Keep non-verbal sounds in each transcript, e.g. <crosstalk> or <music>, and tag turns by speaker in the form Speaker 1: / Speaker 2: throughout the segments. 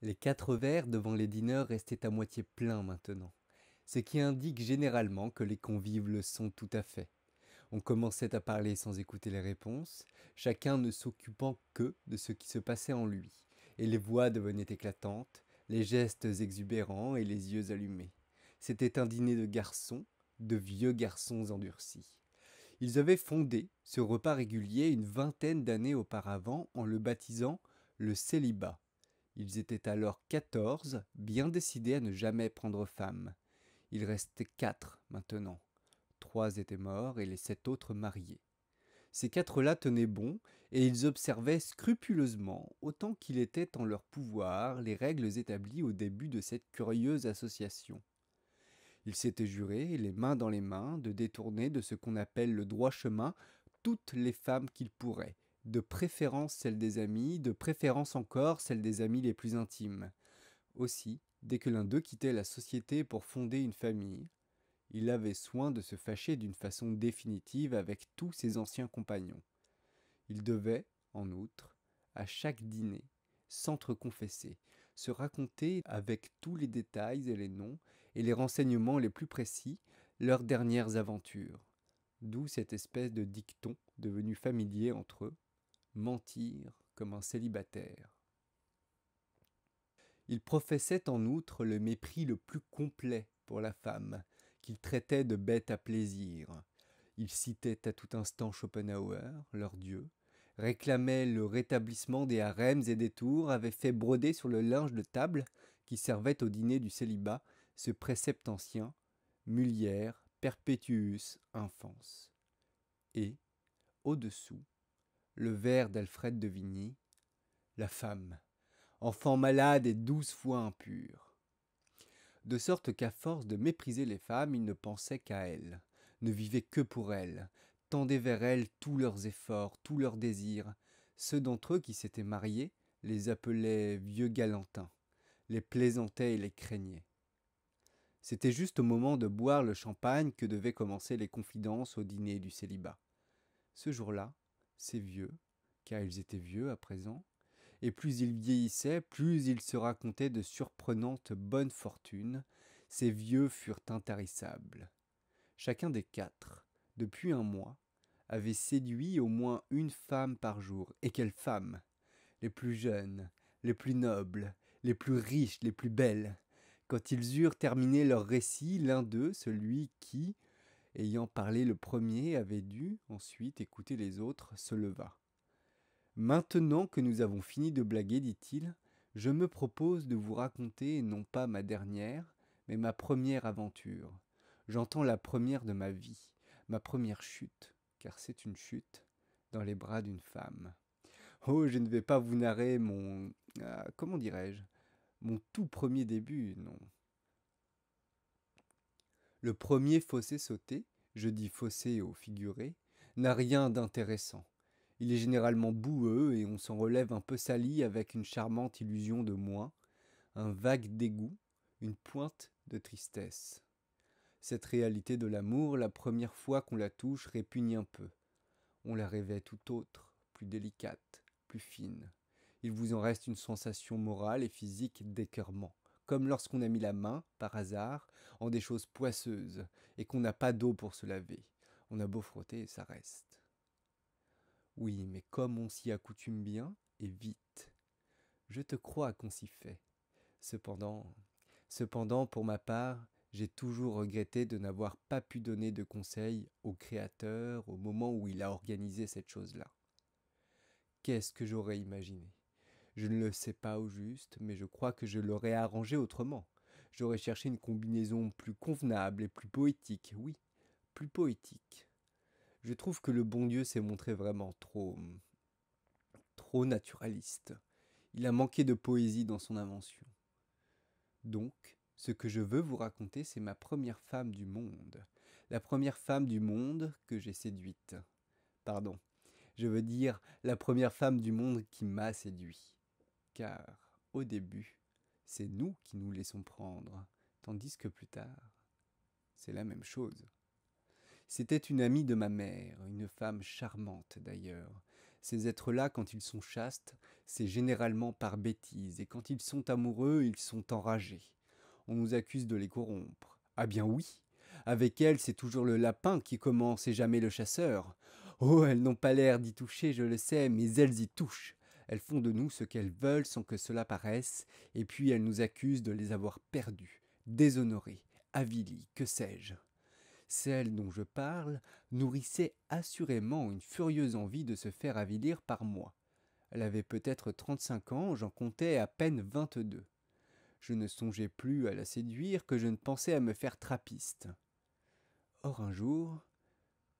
Speaker 1: Les quatre verres devant les dîneurs restaient à moitié pleins maintenant, ce qui indique généralement que les convives le sont tout à fait. On commençait à parler sans écouter les réponses, chacun ne s'occupant que de ce qui se passait en lui, et les voix devenaient éclatantes, les gestes exubérants et les yeux allumés. C'était un dîner de garçons, de vieux garçons endurcis. Ils avaient fondé ce repas régulier une vingtaine d'années auparavant en le baptisant le célibat ils étaient alors quatorze, bien décidés à ne jamais prendre femme. Il restait quatre maintenant. Trois étaient morts et les sept autres mariés. Ces quatre-là tenaient bon, et ils observaient scrupuleusement, autant qu'il était en leur pouvoir, les règles établies au début de cette curieuse association. Ils s'étaient jurés, les mains dans les mains, de détourner de ce qu'on appelle le droit chemin toutes les femmes qu'ils pourraient, de préférence celle des amis, de préférence encore celle des amis les plus intimes. Aussi, dès que l'un d'eux quittait la société pour fonder une famille, il avait soin de se fâcher d'une façon définitive avec tous ses anciens compagnons. Il devait, en outre, à chaque dîner, s'entreconfesser, se raconter avec tous les détails et les noms et les renseignements les plus précis leurs dernières aventures. D'où cette espèce de dicton devenu familier entre eux, mentir comme un célibataire. Il professait en outre le mépris le plus complet pour la femme, qu'il traitait de bête à plaisir. Il citait à tout instant Schopenhauer, leur dieu, réclamait le rétablissement des harems et des tours, avait fait broder sur le linge de table qui servait au dîner du célibat ce précepte ancien, Mulière Perpetuus infance. Et, au-dessous, le vers d'Alfred de Vigny, la femme, enfant malade et douze fois impure. De sorte qu'à force de mépriser les femmes, ils ne pensaient qu'à elles, ne vivaient que pour elles, tendaient vers elles tous leurs efforts, tous leurs désirs. Ceux d'entre eux qui s'étaient mariés les appelaient vieux galantins, les plaisantaient et les craignaient. C'était juste au moment de boire le champagne que devaient commencer les confidences au dîner du célibat. Ce jour-là, ces vieux, car ils étaient vieux à présent, et plus ils vieillissaient, plus ils se racontaient de surprenantes bonnes fortunes, ces vieux furent intarissables. Chacun des quatre, depuis un mois, avait séduit au moins une femme par jour, et quelles femmes Les plus jeunes, les plus nobles, les plus riches, les plus belles. Quand ils eurent terminé leur récit, l'un d'eux, celui qui, ayant parlé le premier, avait dû ensuite écouter les autres, se leva. Maintenant que nous avons fini de blaguer, dit-il, je me propose de vous raconter non pas ma dernière, mais ma première aventure. J'entends la première de ma vie, ma première chute, car c'est une chute dans les bras d'une femme. Oh, je ne vais pas vous narrer mon... Ah, comment dirais-je Mon tout premier début, non, le premier fossé sauté, je dis fossé au figuré, n'a rien d'intéressant. Il est généralement boueux et on s'en relève un peu sali avec une charmante illusion de moins, un vague dégoût, une pointe de tristesse. Cette réalité de l'amour, la première fois qu'on la touche, répugne un peu. On la rêvait tout autre, plus délicate, plus fine. Il vous en reste une sensation morale et physique d'écœurement, comme lorsqu'on a mis la main, par hasard, en des choses poisseuses, et qu'on n'a pas d'eau pour se laver. On a beau frotter, ça reste. Oui, mais comme on s'y accoutume bien, et vite. Je te crois qu'on s'y fait. Cependant, cependant, pour ma part, j'ai toujours regretté de n'avoir pas pu donner de conseils au Créateur au moment où il a organisé cette chose-là. Qu'est-ce que j'aurais imaginé je ne le sais pas au juste, mais je crois que je l'aurais arrangé autrement. J'aurais cherché une combinaison plus convenable et plus poétique, oui, plus poétique. Je trouve que le bon Dieu s'est montré vraiment trop... trop naturaliste. Il a manqué de poésie dans son invention. Donc, ce que je veux vous raconter, c'est ma première femme du monde. La première femme du monde que j'ai séduite. Pardon. Je veux dire la première femme du monde qui m'a séduit car, au début, c'est nous qui nous laissons prendre, tandis que plus tard, c'est la même chose. C'était une amie de ma mère, une femme charmante d'ailleurs. Ces êtres-là, quand ils sont chastes, c'est généralement par bêtise, et quand ils sont amoureux, ils sont enragés. On nous accuse de les corrompre. Ah bien oui Avec elles, c'est toujours le lapin qui commence et jamais le chasseur. Oh, elles n'ont pas l'air d'y toucher, je le sais, mais elles y touchent. Elles font de nous ce qu'elles veulent sans que cela paraisse, et puis elles nous accusent de les avoir perdues, déshonorées, avilies, que sais-je. Celle dont je parle nourrissait assurément une furieuse envie de se faire avilir par moi. Elle avait peut-être trente-cinq ans, j'en comptais à peine vingt-deux. Je ne songeais plus à la séduire que je ne pensais à me faire trapiste. Or un jour,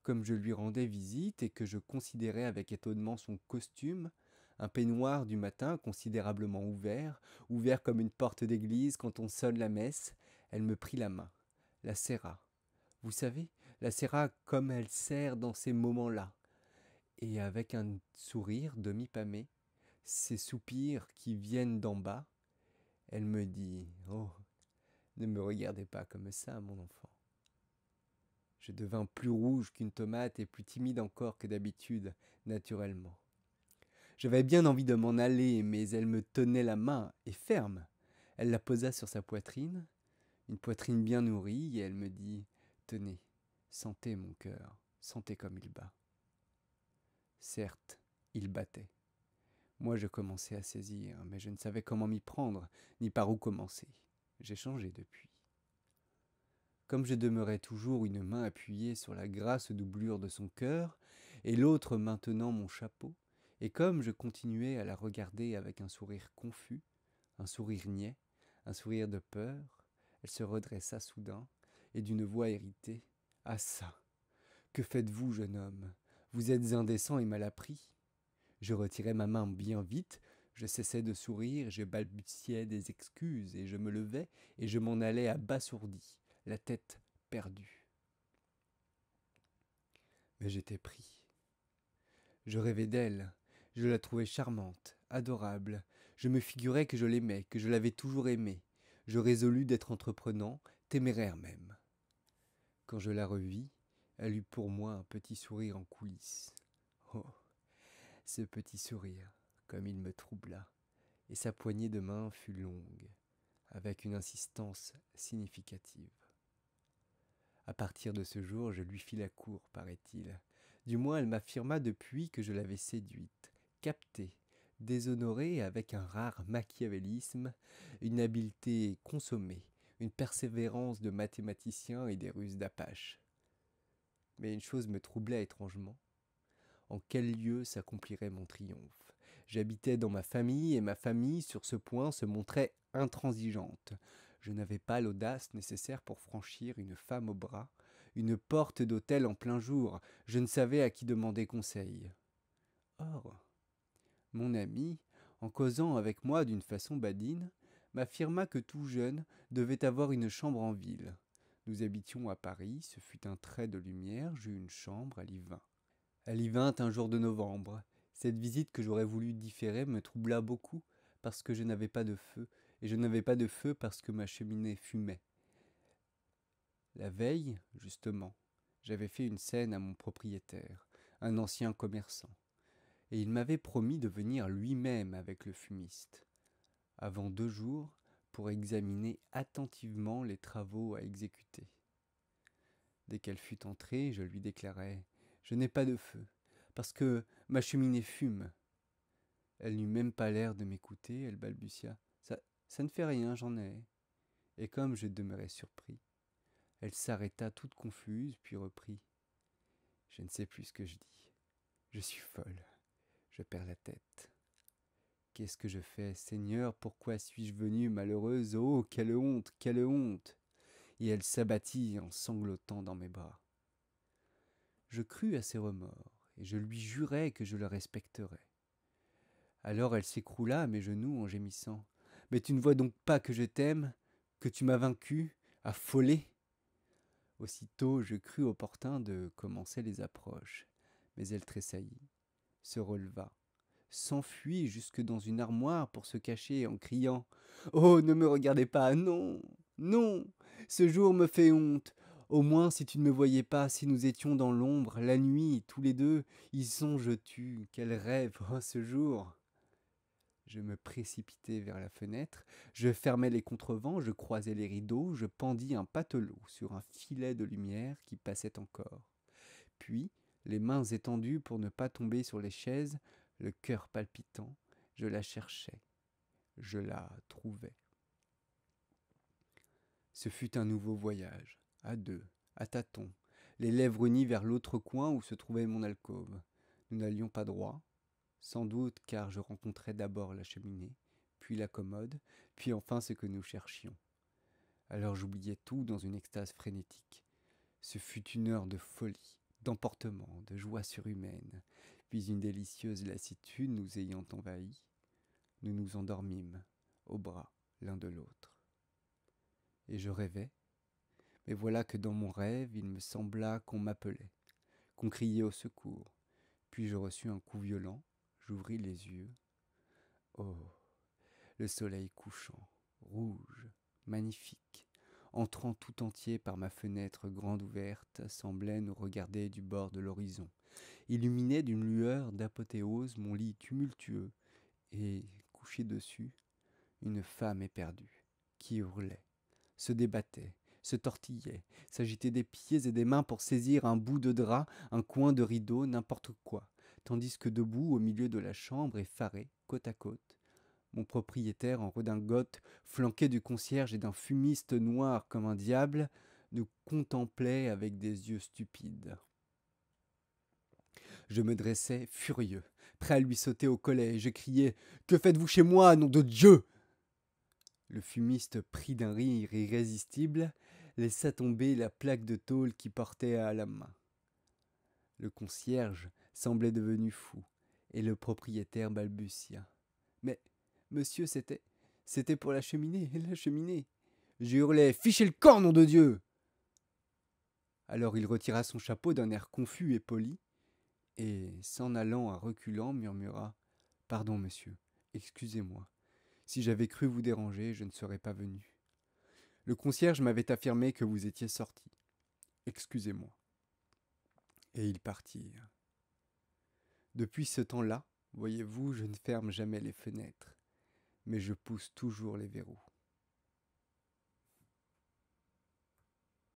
Speaker 1: comme je lui rendais visite et que je considérais avec étonnement son costume, un peignoir du matin considérablement ouvert, ouvert comme une porte d'église quand on sonne la messe, elle me prit la main, la serra. Vous savez, la serra comme elle serre dans ces moments-là. Et avec un sourire demi pamé ces soupirs qui viennent d'en bas, elle me dit Oh, ne me regardez pas comme ça, mon enfant. Je devins plus rouge qu'une tomate et plus timide encore que d'habitude, naturellement. J'avais bien envie de m'en aller, mais elle me tenait la main, et ferme. Elle la posa sur sa poitrine, une poitrine bien nourrie, et elle me dit Tenez, sentez mon cœur, sentez comme il bat. Certes, il battait. Moi, je commençais à saisir, mais je ne savais comment m'y prendre, ni par où commencer. J'ai changé depuis. Comme je demeurais toujours une main appuyée sur la grasse doublure de son cœur, et l'autre maintenant mon chapeau, et comme je continuais à la regarder avec un sourire confus, un sourire niais, un sourire de peur, elle se redressa soudain, et d'une voix irritée. Ah ça. Que faites vous, jeune homme? Vous êtes indécent et mal appris. Je retirai ma main bien vite, je cessai de sourire, je balbutiais des excuses, et je me levai, et je m'en allais abasourdi, la tête perdue. Mais j'étais pris. Je rêvais d'elle, je la trouvais charmante, adorable. Je me figurais que je l'aimais, que je l'avais toujours aimée. Je résolus d'être entreprenant, téméraire même. Quand je la revis, elle eut pour moi un petit sourire en coulisses. Oh, ce petit sourire, comme il me troubla, et sa poignée de main fut longue, avec une insistance significative. À partir de ce jour, je lui fis la cour, paraît-il. Du moins, elle m'affirma depuis que je l'avais séduite capté, déshonoré avec un rare machiavélisme, une habileté consommée, une persévérance de mathématicien et des ruses d'apache. Mais une chose me troublait étrangement. En quel lieu s'accomplirait mon triomphe J'habitais dans ma famille et ma famille, sur ce point, se montrait intransigeante. Je n'avais pas l'audace nécessaire pour franchir une femme au bras, une porte d'hôtel en plein jour. Je ne savais à qui demander conseil. Or, mon ami, en causant avec moi d'une façon badine, m'affirma que tout jeune devait avoir une chambre en ville. Nous habitions à Paris, ce fut un trait de lumière, j'eus une chambre à Elle À vint un jour de novembre. Cette visite que j'aurais voulu différer me troubla beaucoup, parce que je n'avais pas de feu, et je n'avais pas de feu parce que ma cheminée fumait. La veille, justement, j'avais fait une scène à mon propriétaire, un ancien commerçant et il m'avait promis de venir lui-même avec le fumiste, avant deux jours, pour examiner attentivement les travaux à exécuter. Dès qu'elle fut entrée, je lui déclarai Je n'ai pas de feu, parce que ma cheminée fume. Elle n'eut même pas l'air de m'écouter, elle balbutia Ça, ça ne fait rien, j'en ai. Et comme je demeurais surpris, elle s'arrêta toute confuse, puis reprit Je ne sais plus ce que je dis. Je suis folle je perds la tête. Qu'est-ce que je fais Seigneur, pourquoi suis-je venue malheureuse Oh, quelle honte, quelle honte Et elle s'abattit en sanglotant dans mes bras. Je crus à ses remords, et je lui jurai que je le respecterais. Alors elle s'écroula à mes genoux en gémissant. Mais tu ne vois donc pas que je t'aime, que tu m'as vaincu, affolé Aussitôt je crus opportun de commencer les approches, mais elle tressaillit se releva, s'enfuit jusque dans une armoire pour se cacher en criant ⁇ Oh, ne me regardez pas, non, non, ce jour me fait honte, au moins si tu ne me voyais pas, si nous étions dans l'ombre, la nuit, tous les deux, y songes-tu, quel rêve, oh, ce jour !⁇ je me précipitai vers la fenêtre, je fermai les contrevents, je croisai les rideaux, je pendis un patelot sur un filet de lumière qui passait encore. Puis, les mains étendues pour ne pas tomber sur les chaises, le cœur palpitant, je la cherchais, je la trouvais. Ce fut un nouveau voyage, à deux, à tâtons, les lèvres unies vers l'autre coin où se trouvait mon alcôve. Nous n'allions pas droit, sans doute car je rencontrais d'abord la cheminée, puis la commode, puis enfin ce que nous cherchions. Alors j'oubliais tout dans une extase frénétique. Ce fut une heure de folie, d'emportement, de joie surhumaine, puis une délicieuse lassitude nous ayant envahis, nous nous endormîmes aux bras l'un de l'autre. Et je rêvais, mais voilà que dans mon rêve il me sembla qu'on m'appelait, qu'on criait au secours, puis je reçus un coup violent, j'ouvris les yeux. Oh, le soleil couchant, rouge, magnifique, entrant tout entier par ma fenêtre grande ouverte, semblait nous regarder du bord de l'horizon, illuminait d'une lueur d'apothéose mon lit tumultueux, et, couché dessus, une femme éperdue, qui hurlait, se débattait, se tortillait, s'agitait des pieds et des mains pour saisir un bout de drap, un coin de rideau, n'importe quoi, tandis que debout au milieu de la chambre, effarée, côte à côte, mon propriétaire en redingote, flanqué du concierge et d'un fumiste noir comme un diable, nous contemplait avec des yeux stupides. Je me dressais furieux, prêt à lui sauter au collet, et je criais Que faites-vous chez moi, nom de Dieu Le fumiste pris d'un rire irrésistible, laissa tomber la plaque de tôle qu'il portait à la main. Le concierge semblait devenu fou, et le propriétaire balbutia. Mais Monsieur, c'était. C'était pour la cheminée, <laughs> la cheminée. J'ai hurlé, « Fichez le corps, nom de Dieu Alors il retira son chapeau d'un air confus et poli, et, s'en allant à reculant, murmura Pardon, monsieur, excusez-moi. Si j'avais cru vous déranger, je ne serais pas venu. Le concierge m'avait affirmé que vous étiez sorti. Excusez-moi. Et ils partirent. Depuis ce temps-là, voyez-vous, je ne ferme jamais les fenêtres mais je pousse toujours les verrous.